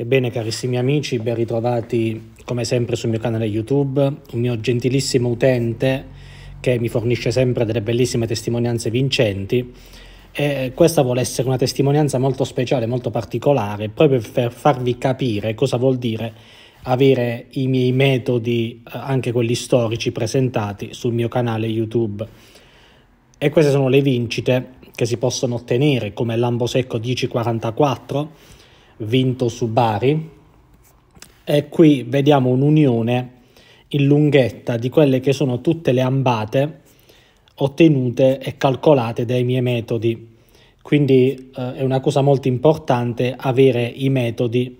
Ebbene carissimi amici, ben ritrovati come sempre sul mio canale YouTube, un mio gentilissimo utente che mi fornisce sempre delle bellissime testimonianze vincenti e questa vuole essere una testimonianza molto speciale, molto particolare, proprio per farvi capire cosa vuol dire avere i miei metodi, eh, anche quelli storici, presentati sul mio canale YouTube. E queste sono le vincite che si possono ottenere come Lambo Secco 1044 vinto su Bari e qui vediamo un'unione in lunghetta di quelle che sono tutte le ambate ottenute e calcolate dai miei metodi. Quindi eh, è una cosa molto importante avere i metodi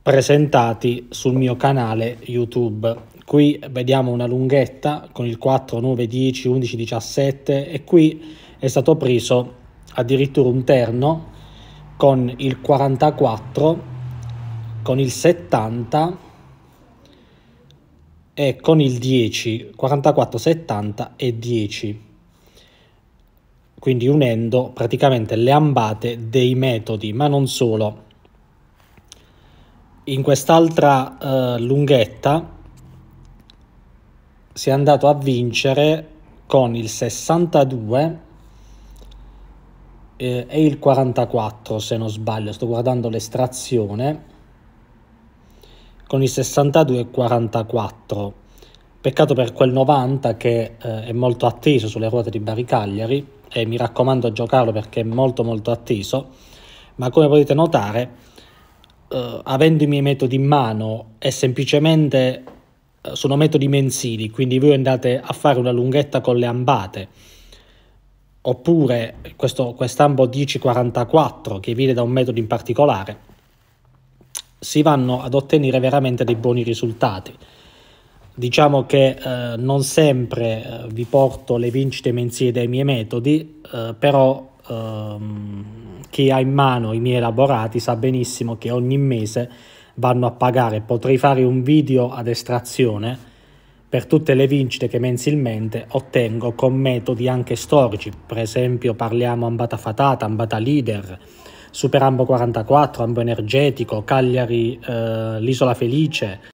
presentati sul mio canale YouTube. Qui vediamo una lunghetta con il 4, 9, 10, 11, 17 e qui è stato preso addirittura un terno con il 44, con il 70 e con il 10, 44, 70 e 10. Quindi unendo praticamente le ambate dei metodi, ma non solo. In quest'altra eh, lunghetta si è andato a vincere con il 62 eh, è il 44 se non sbaglio, sto guardando l'estrazione con il 62 e 44. Peccato per quel 90 che eh, è molto atteso sulle ruote di Baricagliari e mi raccomando a giocarlo perché è molto molto atteso, ma come potete notare eh, avendo i miei metodi in mano è semplicemente eh, sono metodi mensili, quindi voi andate a fare una lunghetta con le ambate oppure questo quest'ambo 1044 che viene da un metodo in particolare, si vanno ad ottenere veramente dei buoni risultati. Diciamo che eh, non sempre eh, vi porto le vincite mensili dei miei metodi, eh, però ehm, chi ha in mano i miei elaborati sa benissimo che ogni mese vanno a pagare. Potrei fare un video ad estrazione per tutte le vincite che mensilmente ottengo con metodi anche storici, per esempio parliamo Ambata Fatata, Ambata Leader, Superambo 44, Ambo Energetico, Cagliari eh, l'Isola Felice.